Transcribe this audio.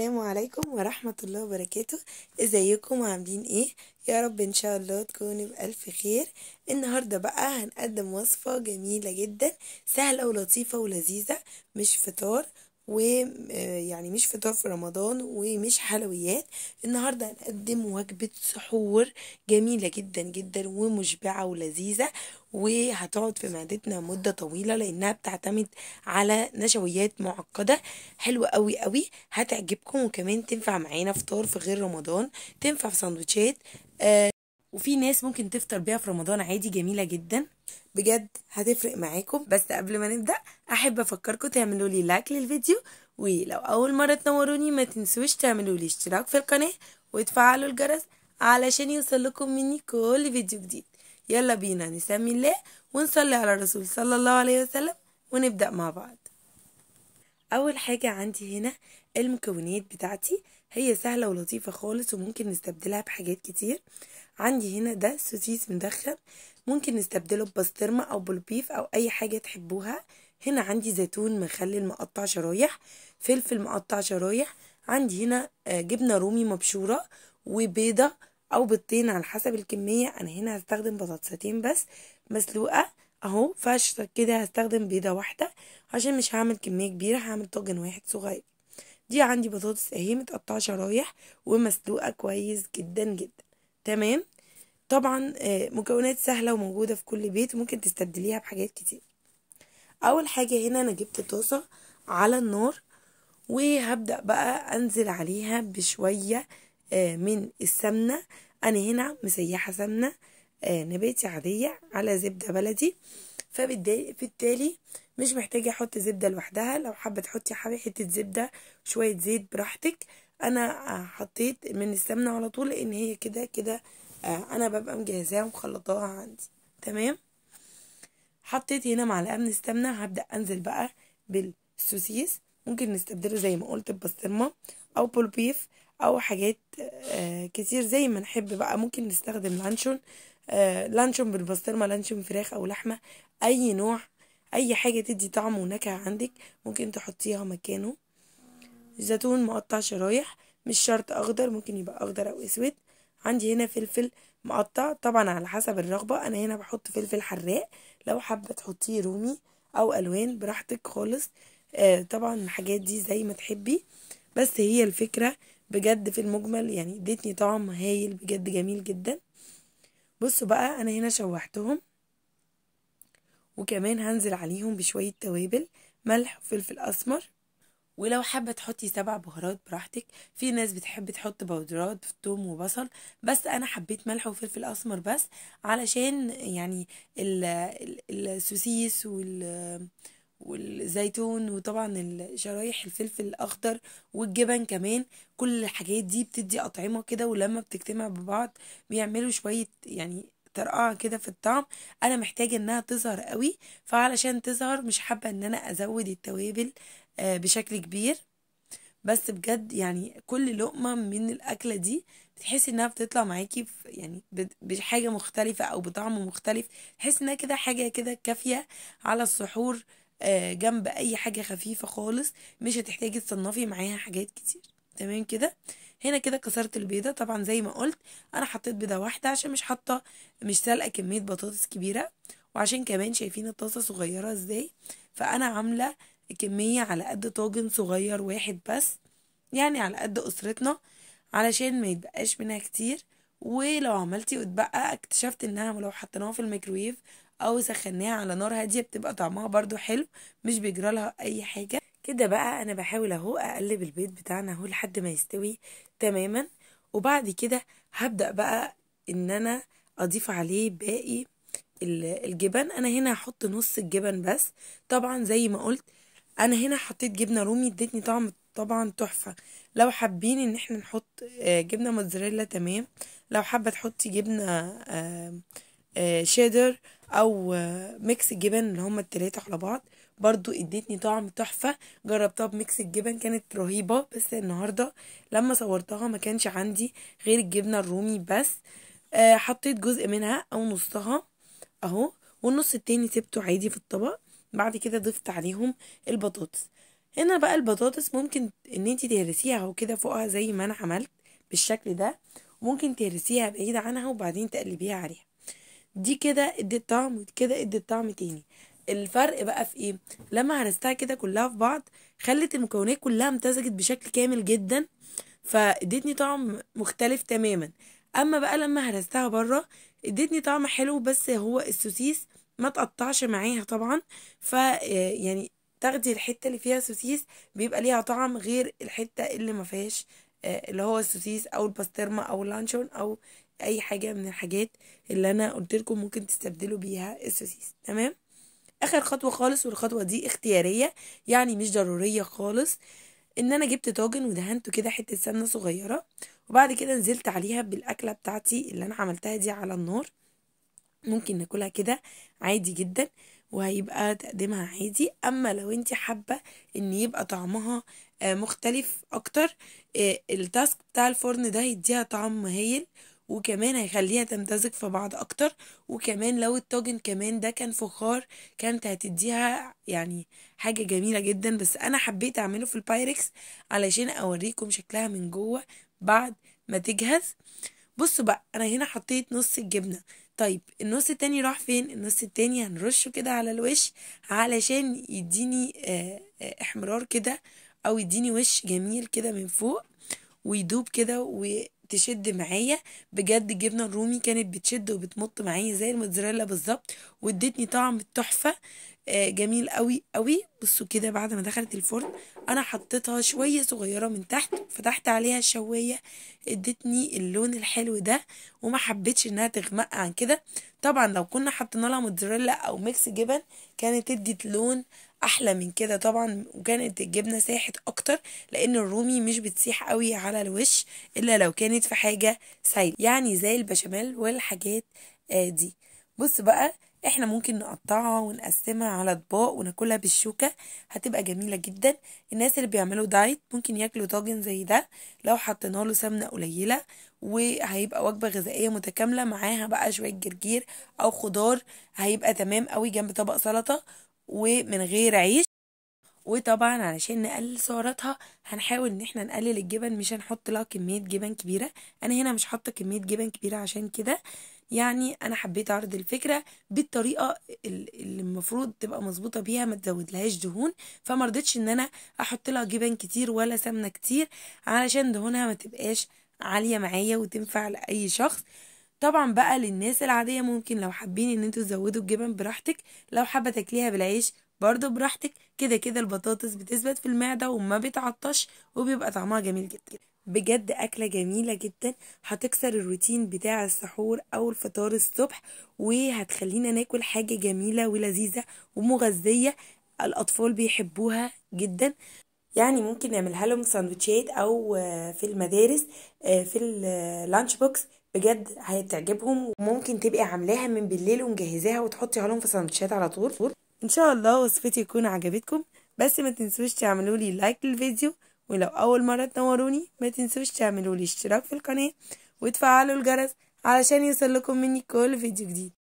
السلام عليكم ورحمة الله وبركاته ازيكم عاملين ايه يا رب ان شاء الله تكونوا بألف خير النهاردة بقى هنقدم وصفة جميلة جدا سهلة ولطيفة ولذيذة مش فطار ويعني مش فطار في رمضان ومش حلويات النهارده هنقدم وجبه سحور جميله جدا جدا ومشبعه ولذيذه وهتقعد في معدتنا مدة طويلة لأنها بتعتمد على نشويات معقدة حلوة قوي قوي هتعجبكم وكمان تنفع معانا فطار في غير رمضان تنفع في سندوتشات آه وفي ناس ممكن تفطر بيها في رمضان عادي جميلة جدا بجد هتفرق معاكم بس قبل ما نبدأ أحب أفكركم تعملوا لي لايك للفيديو ولو أول مرة تنوروني ما تنسوش تعملوا لي اشتراك في القناة وتفعلوا الجرس علشان يوصل لكم مني كل فيديو جديد يلا بينا نسمي الله ونصلي على الرسول صلى الله عليه وسلم ونبدأ مع بعض أول حاجة عندي هنا المكونات بتاعتي هي سهلة ولطيفة خالص وممكن نستبدلها بحاجات كتير عندي هنا ده سوسيس مدخن ممكن نستبدله ببسطرمة أو بالبيف أو أي حاجة تحبوها هنا عندي زيتون مخلل مقطع شرايح فلفل مقطع شرايح عندي هنا آه، جبنة رومي مبشورة وبيضة او بيضتين على حسب الكميه انا هنا هستخدم بطاطستين بس مسلوقه اهو فش كده هستخدم بيضه واحده عشان مش هعمل كميه كبيره هعمل طاجن واحد صغير دي عندي بطاطس اهي متقطعه شرايح ومسلوقه كويس جدا جدا تمام طبعا آه، مكونات سهله وموجوده في كل بيت وممكن تستبدليها بحاجات كتير اول حاجه هنا انا جبت طاسه على النار وهبدا بقى انزل عليها بشويه آه، من السمنة أنا هنا مسيحة سمنة آه، نباتي عادية على زبدة بلدي فبالتالي مش محتاجة أحط زبدة لوحدها لو حابة تحطي حتة زبدة شوية زيت براحتك أنا آه، حطيت من السمنة على طول لأن هي كده كده أنا ببقى مجهزاها ومخلطاها عندي تمام حطيت هنا معلقة من السمنة هبدأ أنزل بقى بالسوسيس ممكن نستبدله زي ما قلت ببسطرمة أو بولبيف او حاجات آه، كتير زي ما نحب بقى ممكن نستخدم لانشون آه، لانشون بالبسطرمه لانشون فراخ او لحمه اي نوع اي حاجه تدي طعم ونكهه عندك ممكن تحطيها مكانه زيتون مقطع شرايح مش شرط اخضر ممكن يبقى اخضر او اسود عندي هنا فلفل مقطع طبعا على حسب الرغبه انا هنا بحط فلفل حراق لو حابه تحطيه رومي او الوان براحتك خالص آه طبعا الحاجات دي زي ما تحبي بس هي الفكره بجد في المجمل يعني ادتني طعم هايل بجد جميل جدا بصوا بقى انا هنا شوحتهم وكمان هنزل عليهم بشوية توابل ملح وفلفل اسمر ولو حابة تحطي سبع بهارات براحتك في ناس بتحب تحط بودرات في توم وبصل بس أنا حبيت ملح وفلفل أسمر بس علشان يعني السوسيس وال والزيتون وطبعا شرايح الفلفل الاخضر والجبن كمان كل الحاجات دي بتدي اطعمه كده ولما بتجتمع ببعض بيعملوا شويه يعني ترقعه كده في الطعم انا محتاجه انها تظهر قوي فعلشان تظهر مش حابه ان انا ازود التوابل آه، بشكل كبير بس بجد يعني كل لقمه من الاكله دي بتحسي انها بتطلع معاكي يعني بحاجه مختلفه او بطعم مختلف تحس انها كده حاجه كده كافيه على السحور آه، جنب اي حاجه خفيفه خالص مش هتحتاجي تصنفي معاها حاجات كتير تمام كده هنا كده كسرت البيضه طبعا زي ما قلت انا حطيت بيضه واحده عشان مش حاطه مش سالقه كميه بطاطس كبيره وعشان كمان شايفين الطاسه صغيره ازاي فانا عامله كميه على قد طاجن صغير واحد بس يعني على قد اسرتنا علشان ما يتبقاش منها كتير ولو عملتي واتبقى اكتشفت انها لو حطيناها في الميكرويف او سخناها على نار هاديه بتبقى طعمها برضو حلو مش بيجرى لها اي حاجه كده بقى انا بحاول اهو اقلب البيض بتاعنا اهو لحد ما يستوي تماما وبعد كده هبدا بقى ان انا اضيف عليه باقي الجبن انا هنا هحط نص الجبن بس طبعا زي ما قلت انا هنا حطيت جبنه رومي ادتني طعم طبعا تحفه لو حابين ان احنا نحط آه، جبنه موتزاريلا تمام لو حابه تحطي جبنه آه، آه، شيدر او آه، ميكس الجبن اللي هما التلاتة على بعض برضو ادتني طعم تحفة جربتها بميكس الجبن كانت رهيبة بس النهاردة لما صورتها ما كانش عندي غير الجبنة الرومي بس آه، حطيت جزء منها او نصها اهو والنص التاني سبته عادي في الطبق بعد كده ضفت عليهم البطاطس هنا بقى البطاطس ممكن ان انت تهرسيها كده فوقها زي ما انا عملت بالشكل ده ممكن تهرسيها بعيد عنها وبعدين تقلبيها عليها دي كده اديت طعم ودي كده اديت طعم تاني الفرق بقى في ايه لما هرستها كده كلها في بعض خلت المكونات كلها امتزجت بشكل كامل جدا فادتني طعم مختلف تماما اما بقى لما هرستها بره ادتني طعم حلو بس هو السوسيس ما تقطعش معاها طبعا ف يعني تاخدي الحته اللي فيها سوسيس بيبقى ليها طعم غير الحته اللي ما فيهاش آه، اللي هو السوسيس او الباسترما او اللانشون او اي حاجه من الحاجات اللي انا قلت لكم ممكن تستبدلوا بيها السوسيس تمام اخر خطوه خالص والخطوه دي اختياريه يعني مش ضروريه خالص ان انا جبت طاجن ودهنته كده حته سمنه صغيره وبعد كده نزلت عليها بالاكله بتاعتي اللي انا عملتها دي على النار ممكن ناكلها كده عادي جدا وهيبقى تقديمها عادي اما لو انت حابه ان يبقى طعمها آه، مختلف اكتر آه، التاسك بتاع الفرن ده هيديها طعم هايل وكمان هيخليها تمتزج في بعض اكتر وكمان لو الطاجن كمان ده كان فخار كانت هتديها يعني حاجه جميله جدا بس انا حبيت اعمله في البايركس علشان اوريكم شكلها من جوه بعد ما تجهز بصوا بقى انا هنا حطيت نص الجبنه طيب النص التاني راح فين النص التاني هنرشه كده على الوش علشان يديني آه، آه، احمرار كده او يديني وش جميل كده من فوق ويدوب كده و تشد معايا بجد الجبنه الرومي كانت بتشد وبتمط معايا زي الموتزاريلا بالظبط وادتني طعم تحفه آه، جميل قوي قوي بصوا كده بعد ما دخلت الفرن انا حطيتها شويه صغيره من تحت فتحت عليها الشوايه ادتني اللون الحلو ده وما حبيتش انها تغمق عن كده طبعا لو كنا حطينا لها موتزاريلا او ميكس جبن كانت ادت لون احلى من كده طبعا وكانت الجبنه ساحت اكتر لان الرومي مش بتسيح قوي على الوش الا لو كانت في حاجه سايله يعني زي البشاميل والحاجات آه، دي بص بقى احنا ممكن نقطعها ونقسمها على اطباق وناكلها بالشوكه هتبقى جميله جدا الناس اللي بيعملوا دايت ممكن ياكلوا طاجن زي ده لو حطينا له سمنه قليله وهيبقى وجبه غذائيه متكامله معاها بقى شويه جرجير او خضار هيبقى تمام قوي جنب طبق سلطه ومن غير عيش وطبعا علشان نقلل سعراتها هنحاول ان احنا نقلل الجبن مش هنحط لها كميه جبن كبيره انا هنا مش حاطه كميه جبن كبيره عشان كده يعني انا حبيت اعرض الفكره بالطريقه اللي المفروض تبقى مظبوطه بيها ما تزودلهاش دهون فما رضيتش ان انا احط لها جبن كتير ولا سمنه كتير علشان دهونها ما تبقاش عاليه معايا وتنفع لاي شخص طبعا بقى للناس العاديه ممكن لو حابين ان انتوا تزودوا الجبن براحتك لو حابه تاكليها بالعيش برضو براحتك كده كده البطاطس بتثبت في المعده وما بتعطش وبيبقى طعمها جميل جدا بجد أكلة جميلة جدا هتكسر الروتين بتاع السحور أو الفطار الصبح وهتخلينا ناكل حاجة جميلة ولذيذة ومغذية الأطفال بيحبوها جدا يعني ممكن نعملها لهم ساندوتشات أو آه، في المدارس آه، في اللانش بوكس بجد هتعجبهم وممكن تبقي عاملاها من بالليل ومجهزاها وتحطيها لهم في ساندوتشات على طول ان شاء الله وصفتي تكون عجبتكم بس ما تنسوش تعملوا لي لايك للفيديو ولو أول مرة تنوروني ما تنسوش تعملوا لي اشتراك في القناة وتفعلوا الجرس علشان يوصل لكم مني كل فيديو جديد